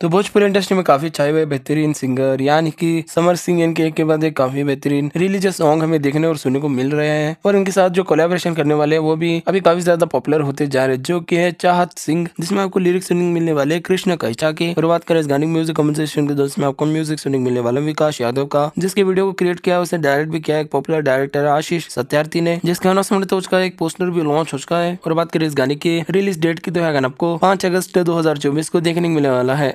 तो भोजपुरी इंडस्ट्री में काफी छाए हुए बेहतरीन सिंगर यानी कि समर सिंह इनके एक के बाद एक काफी बेहतरीन रिलीजियस सॉन्ग हमें देखने और सुनने को मिल रहे हैं और इनके साथ जो कोलेबोरेशन करने वाले हैं वो भी अभी काफी ज्यादा पॉपुलर होते जा रहे हैं जो की है चाहत सिंह जिसमें आपको लिरिक्स सुनिंग मिलने वाले कृष्ण कैचा के और बात करें इस गाने म्यूजिक कम्पोजिशन के दोस्त में आपको म्यूजिक सुनिंग मिलने वाला विकास यादव का जिसके वीडियो को क्रिएट किया उसने डायरेक्ट भी किया एक पॉपुलर डायरेक्टर आशीष सत्यार्थी ने जिसके अनाउंसमेंट तो उसका एक पोस्टर भी लॉन्च हो चुका है और बात करें इस गाने की रिलीज डेट की तो है गाना आपको पांच अगस्त दो को देखने को मिलने वाला है